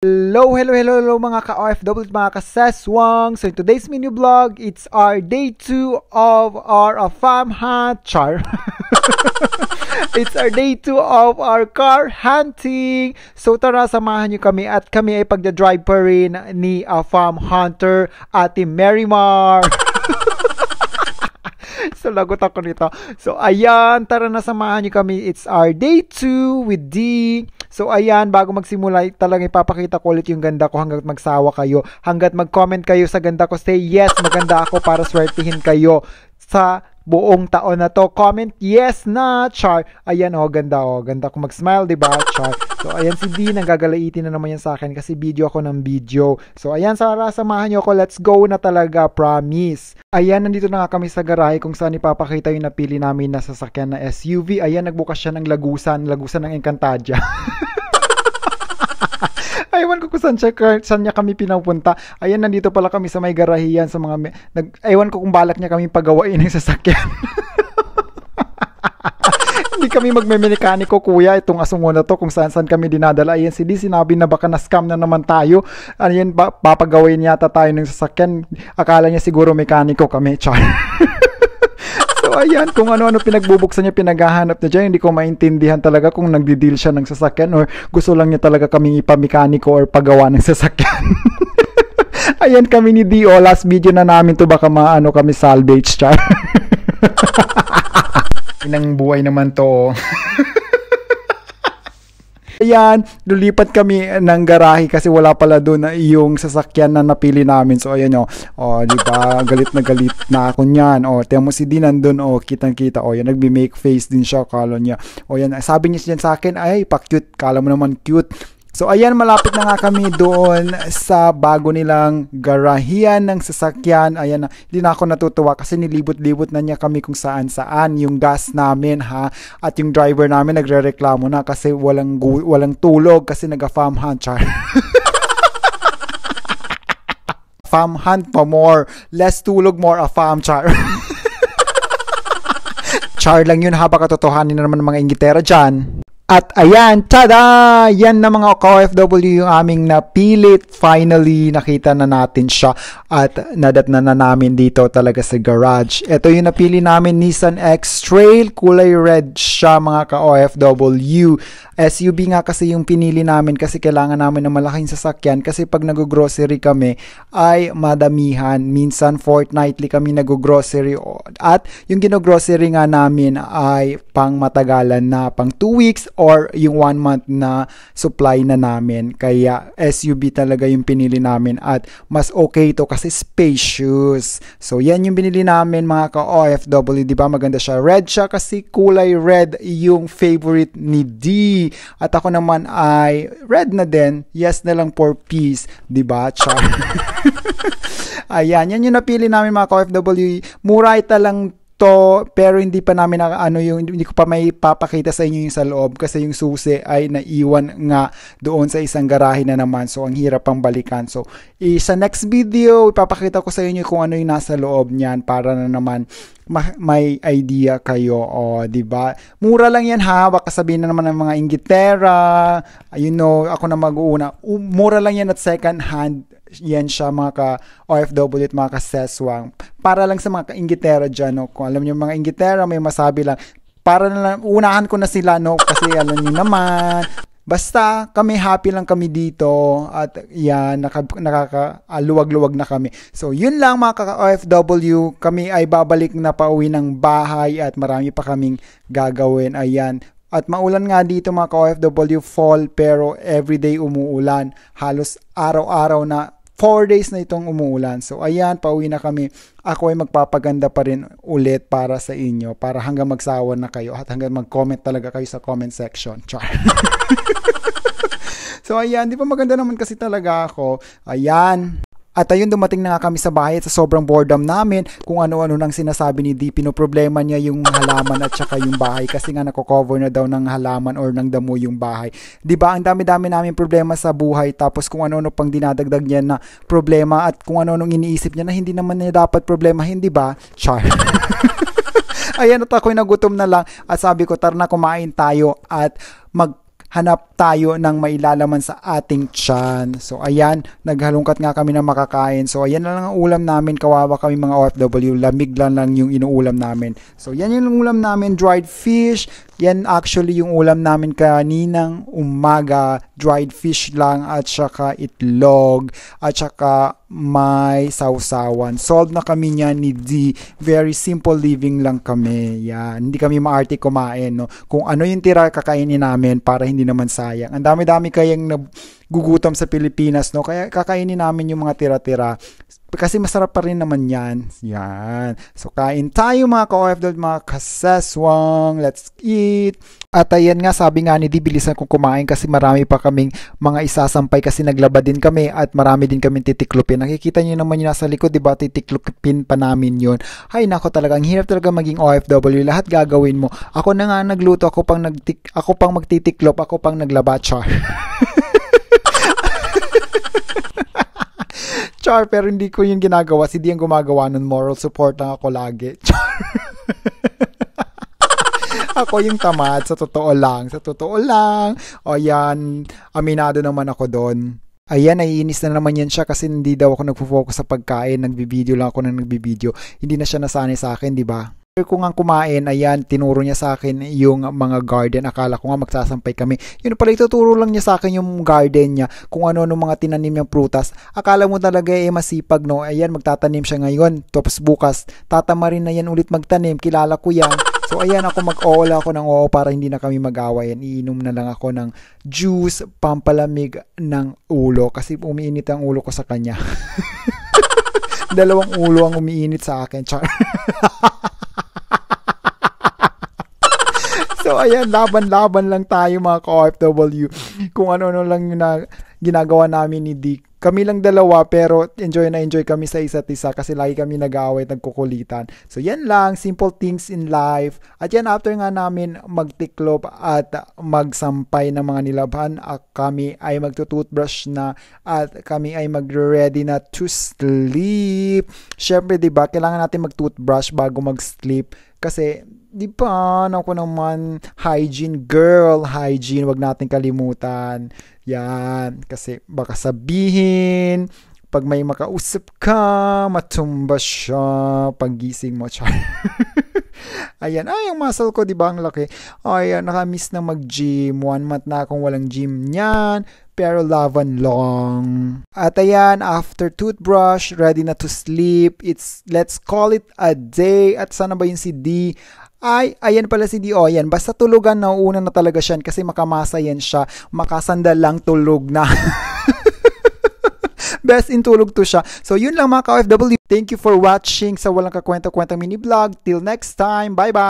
Hello, hello, hello, hello mga ka-OFW mga ka-Seswang. So in today's menu vlog, it's our day 2 of our uh, farm hunt char. it's our day 2 of our car hunting. So tara, samahan nyo kami at kami ay pagdadrive pa rin ni uh, farm hunter, Ate Marymar. so lagot ako nito. So ayan, tara na samahan nyo kami. It's our day 2 with D. So ayan, bago magsimula, talaga ipapakita ko ulit yung ganda ko hanggat magsawa kayo. Hanggat mag-comment kayo sa ganda ko, say yes, maganda ako para swertihin kayo sa buong taon na to. Comment yes na, char. Ayan oh, ganda oh. Ganda ko mag-smile, 'di ba? Char. So ayan si D nagagalaitin na naman yan sa akin kasi video ako ng video. So ayan Sara, samahan niyo ako. Let's go na talaga, promise. Ayan, nandito na nga kami sa garahe kung saan ipapakita yung napili namin na sasakyan na SUV. Ayan, nagbukas siya ng lagusan, lagusan ng Encantadia. ewan ko kung saan siya, saan niya kami pinapunta. Ayan, nandito pala kami sa may garahiyan sa mga, may, nag, ewan ko kung balak niya kami pagawain ng sasakyan. Hindi kami magme-mekaniko, kuya itong asungo na to kung saan saan kami dinadala. Ayan si D sinabi na baka na-scam na naman tayo. Ayan papagawin yata tayo ng sasakyan. Akala niya siguro mekaniko kami. Char. ayan, kung ano-ano pinagbubuksan niya, pinaghahanap niya dyan, hindi ko maintindihan talaga kung nagdi-deal siya ng sasakyan or gusto lang niya talaga kaming ipamekaniko or pagawa ng sasakyan. ayan kami ni Dio, last video na namin to baka maano kami salvage char. Inang buhay naman to. Oh. Ayan, lulipat kami ng garahe kasi wala pala doon yung sasakyan na napili namin. So, ayan o. Oh. O, oh, di ba? Galit na galit na ako niyan. O, oh, mo si Dean nandun. O, kitang-kita. O, yan, nagbi-make face din siya. Kala niya. O, yan. Sabi niya siya sa akin, ay, pa-cute. Kala mo naman cute So ayan malapit na nga kami doon sa bago nilang garahian ng sasakyan. Ayan, hindi na ako natutuwa kasi nilibot-libot na niya kami kung saan-saan yung gas namin ha at yung driver namin nagrereklamo na kasi walang walang tulog kasi naga-farm hunt char. farm hunt pa more, less tulog more a farm char. char lang yun ha baka totohanin na naman ng mga ingitera diyan. At ayan, tada! Yan na mga OFW yung aming napilit. Finally, nakita na natin siya at nadatna na namin dito talaga sa garage. Ito yung napili namin Nissan X-Trail. Kulay red siya mga ka-OFW. SUV nga kasi yung pinili namin kasi kailangan namin ng malaking sasakyan kasi pag nag-grocery kami ay madamihan. Minsan fortnightly kami nag-grocery at yung gino-grocery nga namin ay pang matagalan na pang 2 weeks or yung one month na supply na namin. Kaya SUV talaga yung pinili namin at mas okay to kasi spacious. So yan yung binili namin mga ka-OFW, di ba? Maganda siya. Red siya kasi kulay red yung favorite ni D. At ako naman ay red na din. Yes na lang for peace, di ba? Char. Ayan, yan yung napili namin mga ka-OFW. Murayta lang to pero hindi pa namin na, ano yung hindi ko pa may papakita sa inyo yung sa loob kasi yung susi ay naiwan nga doon sa isang garahe na naman so ang hirap pang balikan so eh, sa next video ipapakita ko sa inyo kung ano yung nasa loob niyan para na naman ma- may idea kayo, o, oh, di ba? Mura lang yan ha, baka sabihin na naman ng mga Ingitera, you know, ako na mag-uuna. Mura lang yan at second hand yan siya mga ka OFW at mga ka seswang para lang sa mga ka ingitera dyan no? kung alam niyo mga ingitera may masabi lang para na lang unahan ko na sila no kasi alam niyo naman Basta kami happy lang kami dito at yan, naka, nakakaaluwag-luwag ah, na kami. So yun lang mga ka-OFW, kami ay babalik na pauwi ng bahay at marami pa kaming gagawin. Ayan, at maulan nga dito mga ka-OFW fall pero everyday umuulan. Halos araw-araw na 4 days na itong umuulan. So ayan, pauwi na kami. Ako ay magpapaganda pa rin ulit para sa inyo para hanggang magsawa na kayo at hanggang mag-comment talaga kayo sa comment section. Char. so ayan, di ba maganda naman kasi talaga ako. Ayan. At ayun, dumating na nga kami sa bahay sa sobrang boredom namin kung ano-ano nang sinasabi ni DP no problema niya yung halaman at saka yung bahay kasi nga nako na daw ng halaman or ng damo yung bahay. 'Di ba? Ang dami-dami namin problema sa buhay tapos kung ano-ano pang dinadagdag niya na problema at kung ano-ano iniisip niya na hindi naman niya dapat problema, hindi ba? Char. Ayan at ako'y nagutom na lang at sabi ko tara na kumain tayo at mag hanap tayo ng mailalaman sa ating tiyan. So ayan, naghalungkat nga kami ng makakain. So ayan na lang ang ulam namin, kawawa kami mga OFW, lamig lang lang yung inuulam namin. So yan yung ulam namin, dried fish. Yan actually yung ulam namin kaninang umaga dried fish lang at saka itlog at saka may sausawan. Solve na kami niyan ni D. Very simple living lang kami. Yan. Hindi kami maarte kumain. No? Kung ano yung tira kakainin namin para hindi naman sayang. Ang dami-dami kayang na gugutom sa Pilipinas, no? Kaya kakainin namin yung mga tira-tira. Kasi masarap pa rin naman yan. Yan. So, kain tayo mga ka-OFW, mga kasaswang. Let's eat. At ayan nga, sabi nga ni Di, bilisan kong kumain kasi marami pa kaming mga isasampay kasi naglaba din kami at marami din kaming titiklupin. Nakikita niyo naman yung nasa likod, di ba? Titiklopin pa namin yun. Ay, nako talaga. Ang hirap talaga maging OFW. Lahat gagawin mo. Ako na nga nagluto. Ako pang, nagtik, ako pang magtitiklop. Ako pang naglaba. Char. Char, pero hindi ko yun ginagawa. Si Di ang gumagawa nun. Moral support lang ako lagi. Char. ako yung tamad. Sa totoo lang. Sa totoo lang. O yan. Aminado naman ako doon. Ayan, naiinis na naman yan siya kasi hindi daw ako nagpo-focus sa pagkain. Nagbibideo lang ako na nagbibideo. Hindi na siya nasanay sa akin, di ba? after ko nga kumain, ayan, tinuro niya sa akin yung mga garden. Akala ko nga magsasampay kami. Yun pala, ituturo lang niya sa akin yung garden niya, kung ano-ano mga tinanim niyang prutas. Akala mo talaga eh masipag, no? Ayan, magtatanim siya ngayon. Tapos bukas, tatama rin na yan ulit magtanim. Kilala ko yan. So ayan ako mag-oola ako ng oo para hindi na kami mag-awayan. Iinom na lang ako ng juice pampalamig ng ulo kasi umiinit ang ulo ko sa kanya. Dalawang ulo ang umiinit sa akin, char. So, ayan, laban-laban lang tayo mga ka-OFW. Kung ano-ano lang yung na, ginagawa namin ni Dick. Kami lang dalawa pero enjoy na enjoy kami sa isa't isa kasi lagi kami nag-aaway at nagkukulitan. So yan lang, simple things in life. At yan after nga namin magtiklop at magsampay ng mga nilabhan, at ah, kami ay magtutoothbrush na at kami ay magre-ready na to sleep. Syempre 'di ba, kailangan natin magtoothbrush bago mag-sleep kasi, di pa, naku ano naman, hygiene girl, hygiene, wag natin kalimutan. Yan, kasi baka sabihin, pag may makausap ka, matumba siya, pagising mo, char. Ayan, ay, yung muscle ko, di ba, ang laki. Ayan, ah, nakamiss na mag-gym. One month na akong walang gym niyan pero love and long. At ayan, after toothbrush, ready na to sleep. It's, let's call it a day. At sana ba yung si D? Ay, ayan pala si D. O, oh, ayan. Basta tulugan, nauuna na talaga siya kasi makamasa yan siya. Makasandal lang tulog na. best in tulog to siya. So yun lang mga ka-OFW. Thank you for watching sa Walang Kakwenta-Kwenta mini vlog. Till next time. Bye-bye.